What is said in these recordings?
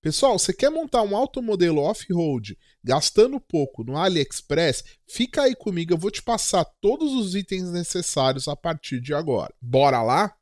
Pessoal, você quer montar um automodelo off-road gastando pouco no AliExpress? Fica aí comigo, eu vou te passar todos os itens necessários a partir de agora. Bora lá?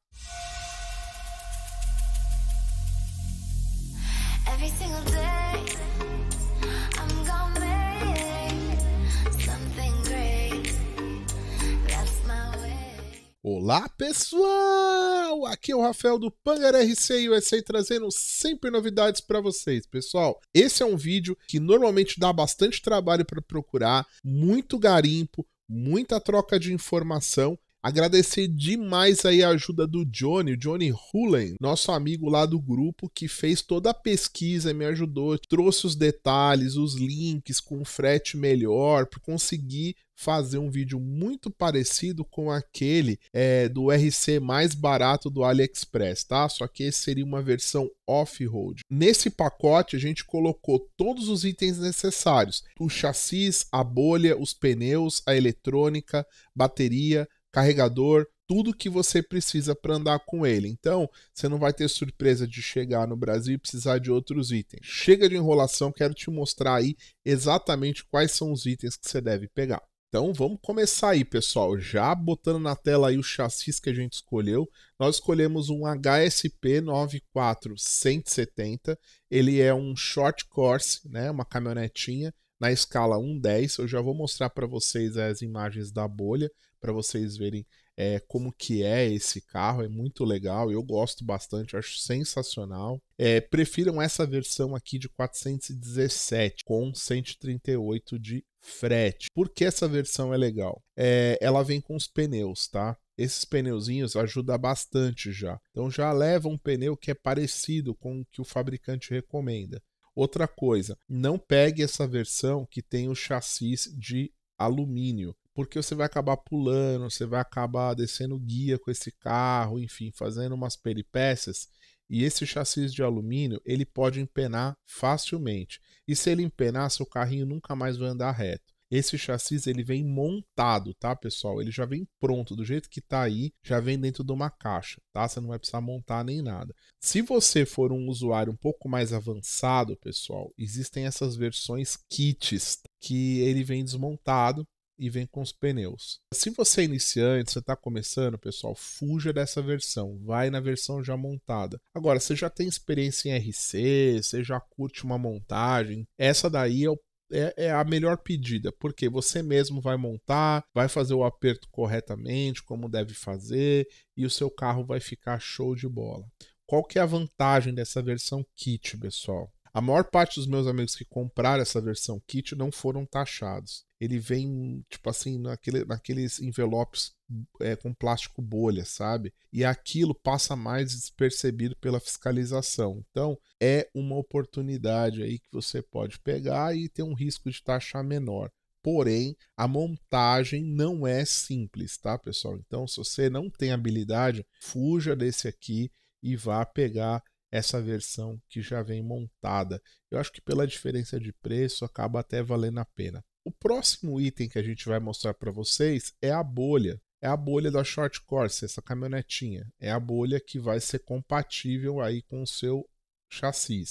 Olá pessoal, aqui é o Rafael do Panger RC USA trazendo sempre novidades para vocês. Pessoal, esse é um vídeo que normalmente dá bastante trabalho para procurar, muito garimpo, muita troca de informação, Agradecer demais aí a ajuda do Johnny, o Johnny Hulen, nosso amigo lá do grupo, que fez toda a pesquisa e me ajudou, trouxe os detalhes, os links com frete melhor, para conseguir fazer um vídeo muito parecido com aquele é, do RC mais barato do AliExpress, tá? Só que esse seria uma versão off-road. Nesse pacote a gente colocou todos os itens necessários: o chassis, a bolha, os pneus, a eletrônica, bateria, carregador, tudo que você precisa para andar com ele. Então, você não vai ter surpresa de chegar no Brasil e precisar de outros itens. Chega de enrolação, quero te mostrar aí exatamente quais são os itens que você deve pegar. Então vamos começar aí, pessoal. Já botando na tela aí o chassis que a gente escolheu, nós escolhemos um HSP 94170. Ele é um short course, né, uma caminhonetinha na escala 110. Eu já vou mostrar para vocês as imagens da bolha para vocês verem é, como que é esse carro, é muito legal, eu gosto bastante, acho sensacional. É, prefiram essa versão aqui de 417 com 138 de frete. Por que essa versão é legal? É, ela vem com os pneus, tá? Esses pneuzinhos ajudam bastante já. Então já leva um pneu que é parecido com o que o fabricante recomenda. Outra coisa, não pegue essa versão que tem o chassi de alumínio, porque você vai acabar pulando, você vai acabar descendo guia com esse carro, enfim, fazendo umas peripécias. E esse chassi de alumínio, ele pode empenar facilmente. E se ele empenar, seu carrinho nunca mais vai andar reto. Esse chassi ele vem montado, tá, pessoal? Ele já vem pronto, do jeito que tá aí, já vem dentro de uma caixa, tá? Você não vai precisar montar nem nada. Se você for um usuário um pouco mais avançado, pessoal, existem essas versões kits tá? que ele vem desmontado e vem com os pneus. Se você é iniciante, você está começando, pessoal, fuja dessa versão, vai na versão já montada. Agora, você já tem experiência em RC, você já curte uma montagem, essa daí é o é, é, a melhor pedida, porque você mesmo vai montar, vai fazer o aperto corretamente, como deve fazer, e o seu carro vai ficar show de bola. Qual que é a vantagem dessa versão kit, pessoal? A maior parte dos meus amigos que compraram essa versão kit não foram taxados. Ele vem, tipo assim, naquele, naqueles envelopes é, com plástico bolha, sabe? E aquilo passa mais despercebido pela fiscalização. Então, é uma oportunidade aí que você pode pegar e ter um risco de taxar menor. Porém, a montagem não é simples, tá, pessoal? Então, se você não tem habilidade, fuja desse aqui e vá pegar essa versão que já vem montada. Eu acho que pela diferença de preço acaba até valendo a pena. O próximo item que a gente vai mostrar para vocês é a bolha. É a bolha da Short Course, essa caminhonetinha. É a bolha que vai ser compatível aí com o seu chassi.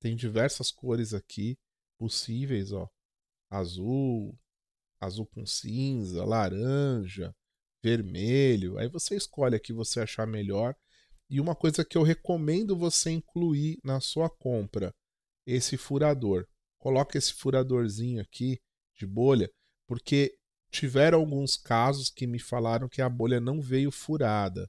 Tem diversas cores aqui possíveis, ó. Azul, azul com cinza, laranja, vermelho. Aí você escolhe a que você achar melhor e uma coisa que eu recomendo você incluir na sua compra, esse furador. Coloca esse furadorzinho aqui de bolha, porque tiveram alguns casos que me falaram que a bolha não veio furada.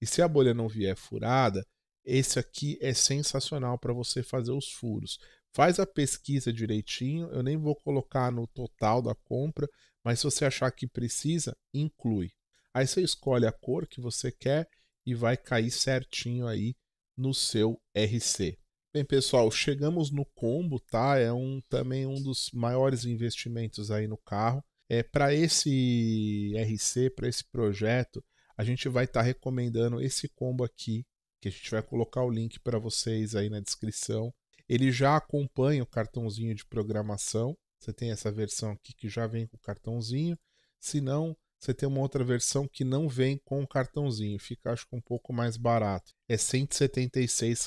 E se a bolha não vier furada, esse aqui é sensacional para você fazer os furos. Faz a pesquisa direitinho, eu nem vou colocar no total da compra, mas se você achar que precisa, inclui. Aí você escolhe a cor que você quer e vai cair certinho aí no seu RC. Bem, pessoal, chegamos no combo, tá? É um também um dos maiores investimentos aí no carro. É para esse RC, para esse projeto, a gente vai estar tá recomendando esse combo aqui, que a gente vai colocar o link para vocês aí na descrição. Ele já acompanha o cartãozinho de programação. Você tem essa versão aqui que já vem com o cartãozinho. Se não, você tem uma outra versão que não vem com o cartãozinho, fica acho que um pouco mais barato. É R$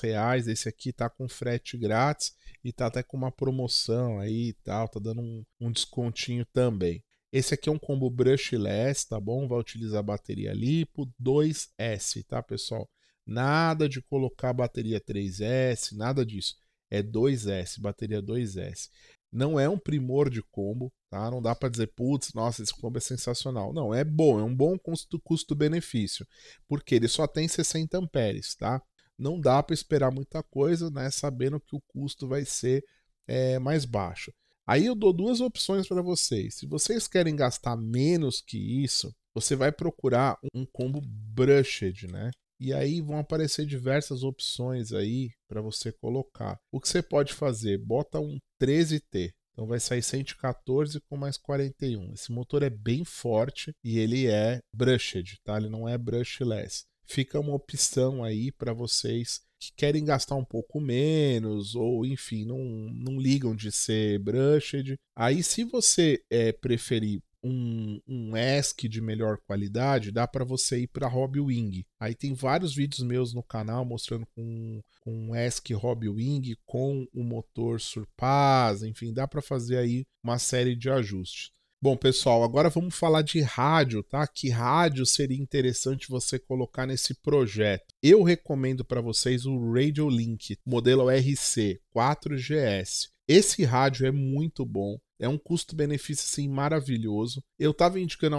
reais, esse aqui tá com frete grátis e tá até com uma promoção aí e tal, tá dando um, um descontinho também. Esse aqui é um combo brushless, tá bom? Vai utilizar a bateria lipo 2S, tá pessoal? Nada de colocar bateria 3S, nada disso. É 2S, bateria 2S. Não é um primor de combo, tá? Não dá para dizer, putz, nossa, esse combo é sensacional. Não, é bom, é um bom custo-benefício, porque ele só tem 60 amperes, tá? Não dá para esperar muita coisa, né? Sabendo que o custo vai ser é, mais baixo. Aí eu dou duas opções para vocês. Se vocês querem gastar menos que isso, você vai procurar um combo brushed, né? E aí vão aparecer diversas opções aí para você colocar. O que você pode fazer? Bota um 13T. Então vai sair 114 com mais 41. Esse motor é bem forte e ele é brushed, tá? Ele não é brushless. Fica uma opção aí para vocês que querem gastar um pouco menos, ou enfim, não, não ligam de ser brushed. Aí, se você é, preferir um, um ESC de melhor qualidade, dá para você ir para Hobby Wing. Aí tem vários vídeos meus no canal mostrando com, com um ESC Hobby Wing, com o motor Surpass, enfim, dá para fazer aí uma série de ajustes. Bom, pessoal, agora vamos falar de rádio, tá? Que rádio seria interessante você colocar nesse projeto? Eu recomendo para vocês o Radio Link, modelo RC 4GS. Esse rádio é muito bom. É um custo-benefício assim maravilhoso. Eu estava indicando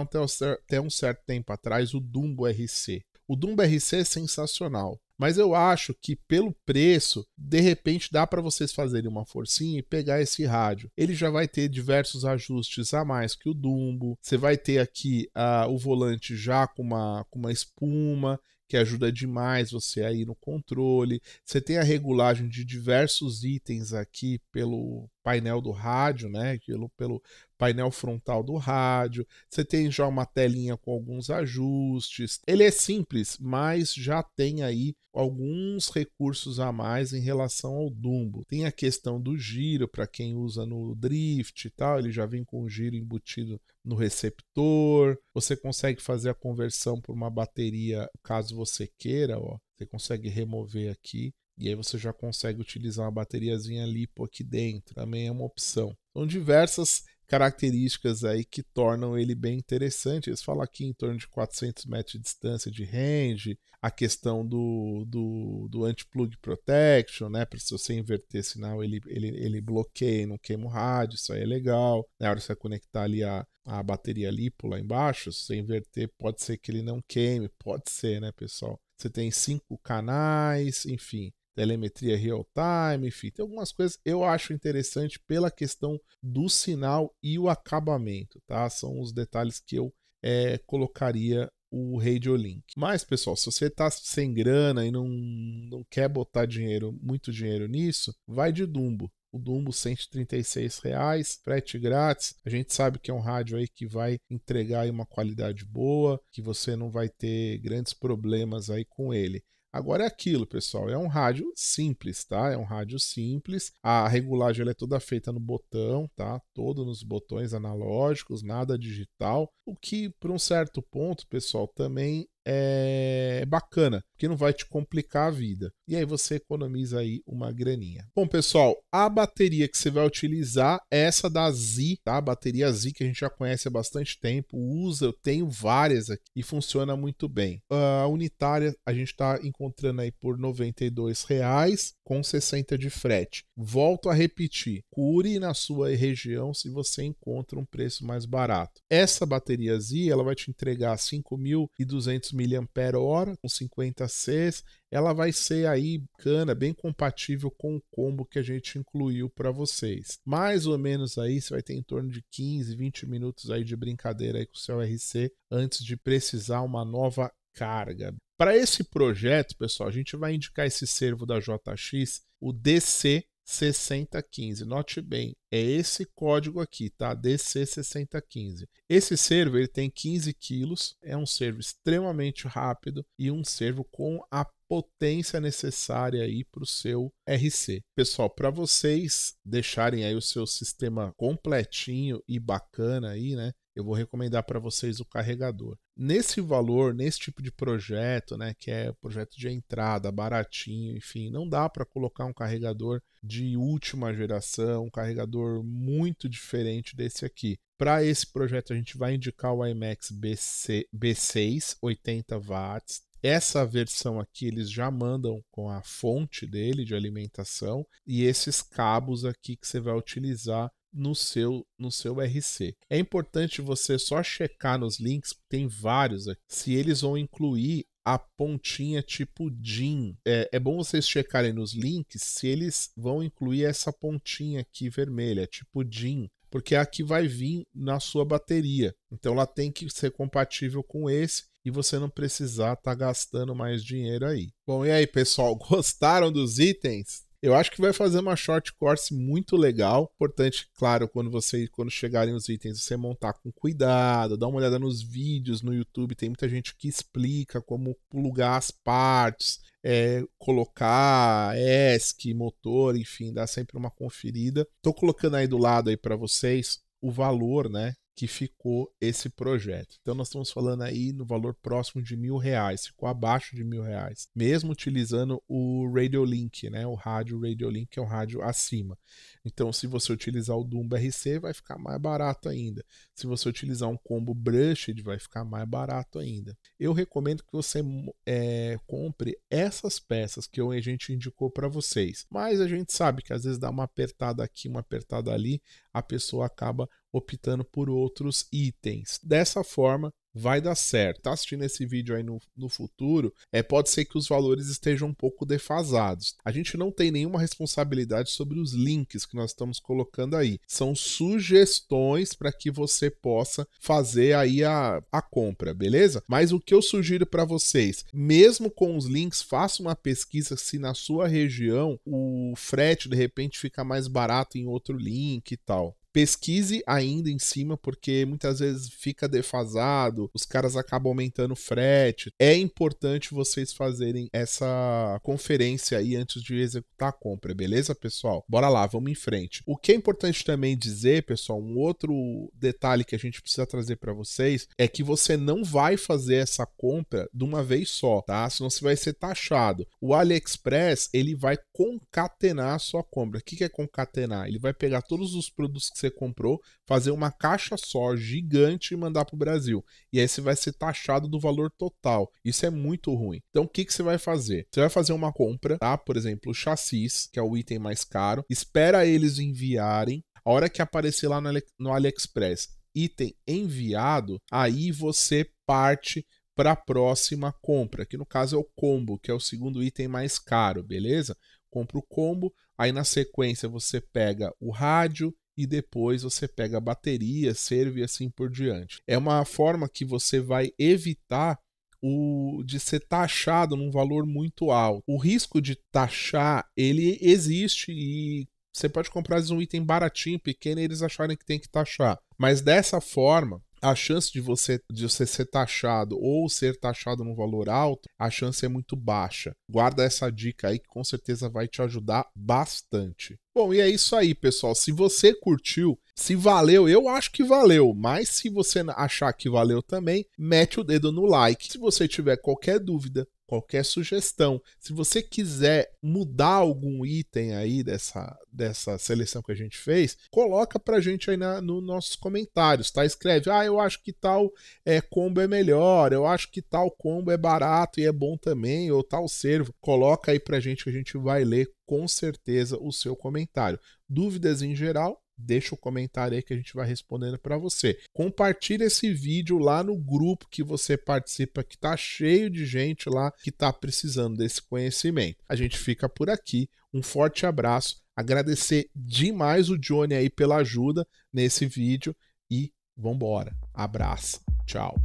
até um certo tempo atrás o Dumbo RC. O Dumbo RC é sensacional. Mas eu acho que pelo preço, de repente dá para vocês fazerem uma forcinha e pegar esse rádio. Ele já vai ter diversos ajustes a mais que o Dumbo. Você vai ter aqui uh, o volante já com uma, com uma espuma que ajuda demais você aí no controle. Você tem a regulagem de diversos itens aqui pelo painel do rádio, né? Pelo, pelo painel frontal do rádio. Você tem já uma telinha com alguns ajustes. Ele é simples, mas já tem aí alguns recursos a mais em relação ao Dumbo. Tem a questão do giro para quem usa no drift e tal, ele já vem com o giro embutido no receptor. Você consegue fazer a conversão por uma bateria, caso você queira, ó. Você consegue remover aqui e aí você já consegue utilizar uma bateriazinha lipo aqui dentro, também é uma opção. São diversas características aí que tornam ele bem interessante. Eles falam aqui em torno de 400 metros de distância de range, a questão do, do, do anti-plug protection, né? Para se você inverter sinal, ele, ele, ele bloqueia e não queima o rádio, isso aí é legal. Na hora que você conectar ali a, a bateria lipo lá embaixo, se você inverter, pode ser que ele não queime, pode ser, né, pessoal? Você tem cinco canais, enfim telemetria real time, enfim, tem algumas coisas eu acho interessante pela questão do sinal e o acabamento, tá? São os detalhes que eu é, colocaria o Radiolink. Mas, pessoal, se você tá sem grana e não, não quer botar dinheiro, muito dinheiro nisso, vai de Dumbo. O Dumbo 136, reais, frete grátis. A gente sabe que é um rádio aí que vai entregar aí uma qualidade boa, que você não vai ter grandes problemas aí com ele. Agora é aquilo, pessoal, é um rádio simples, tá? É um rádio simples. A regulagem ela é toda feita no botão, tá? Todo nos botões analógicos, nada digital. O que, por um certo ponto, pessoal, também é bacana, porque não vai te complicar a vida. E aí você economiza aí uma graninha. Bom, pessoal, a bateria que você vai utilizar é essa da Z, tá? A bateria Z que a gente já conhece há bastante tempo, usa, eu tenho várias aqui e funciona muito bem. Ah, a unitária a gente está encontrando aí por R$ 92,00 com 60 de frete. Volto a repetir, cure na sua região se você encontra um preço mais barato. Essa bateria Z, ela vai te entregar 5.200 mAh com 50 Cs, ela vai ser aí bacana, bem compatível com o combo que a gente incluiu para vocês. Mais ou menos aí você vai ter em torno de 15, 20 minutos aí de brincadeira aí com o seu RC antes de precisar uma nova carga. Para esse projeto, pessoal, a gente vai indicar esse servo da JX, o DC 6015. Note bem, é esse código aqui, tá? DC6015. Esse servo ele tem 15 quilos, é um servo extremamente rápido e um servo com a potência necessária aí para o seu RC. Pessoal, para vocês deixarem aí o seu sistema completinho e bacana aí, né? Eu vou recomendar para vocês o carregador nesse valor, nesse tipo de projeto, né, que é projeto de entrada, baratinho, enfim, não dá para colocar um carregador de última geração, um carregador muito diferente desse aqui. Para esse projeto a gente vai indicar o IMAX BC, B6 80 watts. Essa versão aqui eles já mandam com a fonte dele de alimentação e esses cabos aqui que você vai utilizar no seu no seu RC. É importante você só checar nos links, tem vários aqui, se eles vão incluir a pontinha tipo DIN. É, é, bom vocês checarem nos links se eles vão incluir essa pontinha aqui vermelha, tipo DIN, porque é a que vai vir na sua bateria. Então ela tem que ser compatível com esse e você não precisar estar tá gastando mais dinheiro aí. Bom, e aí, pessoal, gostaram dos itens? Eu acho que vai fazer uma short course muito legal. Importante, claro, quando você quando chegarem os itens, você montar com cuidado, dá uma olhada nos vídeos no YouTube, tem muita gente que explica como plugar as partes, é, colocar ESC, motor, enfim, dá sempre uma conferida. Tô colocando aí do lado aí para vocês o valor, né, que ficou esse projeto. Então nós estamos falando aí no valor próximo de mil reais, ficou abaixo de mil reais, mesmo utilizando o Radiolink, né? O rádio Radiolink link é o rádio acima. Então se você utilizar o Dumbo RC vai ficar mais barato ainda. Se você utilizar um combo Brushed vai ficar mais barato ainda. Eu recomendo que você é, compre essas peças que a gente indicou para vocês. Mas a gente sabe que às vezes dá uma apertada aqui, uma apertada ali, a pessoa acaba optando por outros itens. Dessa forma, vai dar certo. Tá assistindo esse vídeo aí no, no futuro, é, pode ser que os valores estejam um pouco defasados. A gente não tem nenhuma responsabilidade sobre os links que nós estamos colocando aí. São sugestões para que você possa fazer aí a, a compra, beleza? Mas o que eu sugiro para vocês, mesmo com os links, faça uma pesquisa se na sua região o frete de repente fica mais barato em outro link e tal pesquise ainda em cima, porque muitas vezes fica defasado, os caras acabam aumentando o frete. É importante vocês fazerem essa conferência aí antes de executar a compra, beleza, pessoal? Bora lá, vamos em frente. O que é importante também dizer, pessoal, um outro detalhe que a gente precisa trazer para vocês é que você não vai fazer essa compra de uma vez só, tá? Senão você vai ser taxado. O AliExpress, ele vai concatenar a sua compra. O que é concatenar? Ele vai pegar todos os produtos que você comprou, fazer uma caixa só gigante e mandar para o Brasil. E aí você vai ser taxado do valor total. Isso é muito ruim. Então o que, que você vai fazer? Você vai fazer uma compra, tá? Por exemplo, o chassis, que é o item mais caro, espera eles enviarem. A hora que aparecer lá no, no AliExpress, item enviado, aí você parte para a próxima compra, que no caso é o combo, que é o segundo item mais caro, beleza? Compra o combo, aí na sequência você pega o rádio, e depois você pega bateria, serve e assim por diante. É uma forma que você vai evitar o de ser taxado num valor muito alto. O risco de taxar, ele existe e você pode comprar um item baratinho, pequeno, e eles acharem que tem que taxar. Mas dessa forma, a chance de você, de você ser taxado ou ser taxado num valor alto, a chance é muito baixa. Guarda essa dica aí que com certeza vai te ajudar bastante. Bom, e é isso aí, pessoal. Se você curtiu, se valeu, eu acho que valeu, mas se você achar que valeu também, mete o dedo no like. Se você tiver qualquer dúvida, qualquer sugestão. Se você quiser mudar algum item aí dessa, dessa seleção que a gente fez, coloca pra gente aí na, nos nossos comentários, tá? Escreve, ah, eu acho que tal é, combo é melhor, eu acho que tal combo é barato e é bom também, ou tal servo. Coloca aí pra gente que a gente vai ler com certeza o seu comentário. Dúvidas em geral, deixa o um comentário aí que a gente vai respondendo para você. Compartilha esse vídeo lá no grupo que você participa, que tá cheio de gente lá que tá precisando desse conhecimento. A gente fica por aqui. Um forte abraço. Agradecer demais o Johnny aí pela ajuda nesse vídeo e vambora. Abraço. Tchau.